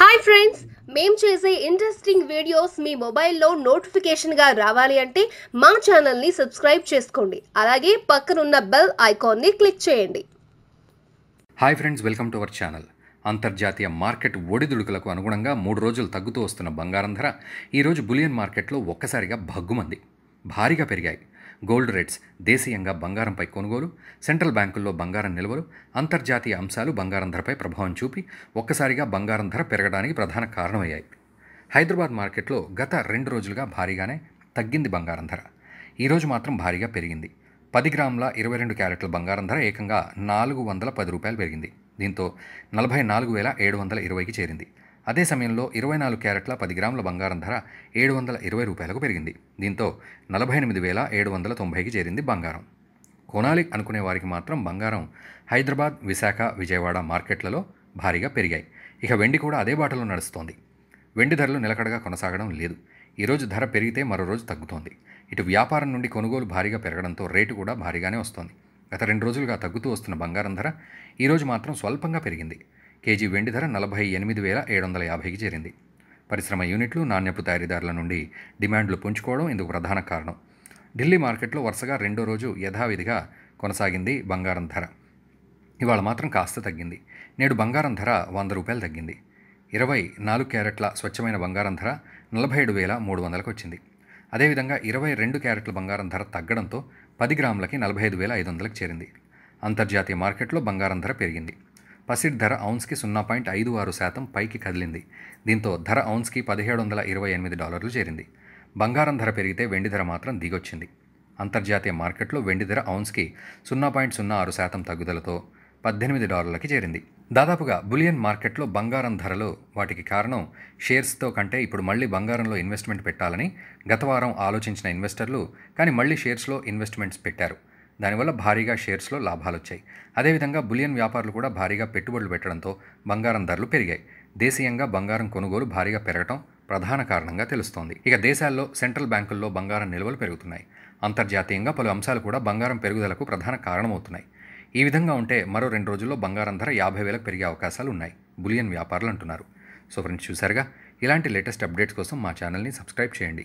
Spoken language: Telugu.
హాయ్ ఫ్రెండ్స్ మేము చేసే ఇంట్రెస్టింగ్ వీడియోస్ మీ మొబైల్లో నోటిఫికేషన్గా రావాలి అంటే మా ఛానల్ని సబ్స్క్రైబ్ చేసుకోండి అలాగే పక్కనున్న బెల్ ఐకాన్ని క్లిక్ చేయండి hi friends welcome to our channel అంతర్జాతీయ మార్కెట్ ఒడిదుడుకులకు అనుగుణంగా మూడు రోజులు తగ్గుతూ వస్తున్న బంగారం ధర ఈరోజు బులియన్ మార్కెట్లో ఒక్కసారిగా భగ్గుమంది భారీగా పెరిగాయి గోల్డ్ రేట్స్ దేశీయంగా బంగారంపై కొనుగోలు సెంట్రల్ బ్యాంకుల్లో బంగారం నిల్వలు అంతర్జాతీయ అంశాలు బంగారం ధరపై ప్రభావం చూపి ఒక్కసారిగా బంగారం ధర పెరగడానికి ప్రధాన కారణమయ్యాయి హైదరాబాద్ మార్కెట్లో గత రెండు రోజులుగా భారీగానే తగ్గింది బంగారం ధర ఈరోజు మాత్రం భారీగా పెరిగింది పది గ్రాముల ఇరవై రెండు క్యారెట్ల బంగారం ధర ఏకంగా నాలుగు వందల పది రూపాయలు పెరిగింది దీంతో నలభై నాలుగు వేల ఏడు వందల ఇరవైకి చేరింది అదే సమయంలో ఇరవై నాలుగు క్యారెట్ల పది గ్రాముల బంగారం ధర ఏడు వందల ఇరవై రూపాయలకు పెరిగింది దీంతో నలభై ఎనిమిది వేల ఏడు వందల తొంభైకి చేరింది బంగారం కొనాలి అనుకునే వారికి మాత్రం బంగారం హైదరాబాద్ విశాఖ విజయవాడ మార్కెట్లలో భారీగా పెరిగాయి ఇక వెండి కూడా అదే బాటలో నడుస్తోంది వెండి ధరలు నిలకడగా కొనసాగడం లేదు ఈరోజు ధర పెరిగితే మరో రోజు తగ్గుతోంది ఇటు వ్యాపారం నుండి కొనుగోలు భారీగా పెరగడంతో రేటు కూడా భారీగానే వస్తోంది గత రెండు రోజులుగా తగ్గుతూ వస్తున్న బంగారం ధర ఈరోజు మాత్రం స్వల్పంగా పెరిగింది కేజీ వెండి ధర నలభై ఎనిమిది వేల ఏడు వందల యాభైకి చేరింది పరిశ్రమ యూనిట్లు నాణ్యపు తయారీదారుల నుండి డిమాండ్లు పుంజుకోవడం ఇందుకు ప్రధాన కారణం ఢిల్లీ మార్కెట్లో వరుసగా రెండో రోజు యథావిధిగా కొనసాగింది బంగారం ధర ఇవాళ మాత్రం కాస్త తగ్గింది నేడు బంగారం ధర వంద రూపాయలు తగ్గింది ఇరవై నాలుగు క్యారెట్ల స్వచ్ఛమైన బంగారం ధర నలభై ఏడు వేల మూడు వందలకు వచ్చింది అదేవిధంగా ఇరవై రెండు క్యారెట్ల బంగారం ధర తగ్గడంతో పది గ్రాములకి నలభై ఐదు వేల ఐదు వందలకు చేరింది అంతర్జాతీయ మార్కెట్లో బంగారం ధర పెరిగింది పసిడ్ ధర ఔన్స్కి సున్నా పాయింట్ ఐదు ఆరు శాతం పైకి కదిలింది దీంతో ధర ఔన్స్కి పదిహేడు వందల ఇరవై ఎనిమిది డాలర్లు చేరింది బంగారం ధర పెరిగితే వెండి ధర మాత్రం దిగొచ్చింది అంతర్జాతీయ మార్కెట్లో వెండి ధర ఔన్స్కి సున్నా పాయింట్ సున్నా ఆరు శాతం తగ్గుదలతో పద్దెనిమిది డాలర్లకి చేరింది దాదాపుగా బులియన్ మార్కెట్లో బంగారం ధరలు వాటికి కారణం షేర్స్తో కంటే ఇప్పుడు మళ్ళీ బంగారంలో ఇన్వెస్ట్మెంట్ పెట్టాలని గత వారం ఆలోచించిన ఇన్వెస్టర్లు కానీ మళ్ళీ షేర్స్లో ఇన్వెస్ట్మెంట్స్ పెట్టారు దానివల్ల భారీగా షేర్స్లో లాభాలు వచ్చాయి అదేవిధంగా బులియన్ వ్యాపారులు కూడా భారీగా పెట్టుబడులు పెట్టడంతో బంగారం ధరలు పెరిగాయి దేశీయంగా బంగారం కొనుగోలు భారీగా పెరగటం ప్రధాన కారణంగా తెలుస్తోంది ఇక దేశాల్లో సెంట్రల్ బ్యాంకుల్లో బంగారం నిల్వలు పెరుగుతున్నాయి అంతర్జాతీయంగా పలు అంశాలు కూడా బంగారం పెరుగుదలకు ప్రధాన కారణమవుతున్నాయి ఈ విధంగా ఉంటే మరో రెండు రోజుల్లో బంగారం ధర యాభై వేలకు పెరిగే అవకాశాలు ఉన్నాయి బులియన్ వ్యాపారులు అంటున్నారు సో ఫ్రెండ్స్ చూసారుగా ఇలాంటి లేటెస్ట్ అప్డేట్స్ కోసం మా ఛానల్ని సబ్స్క్రైబ్ చేయండి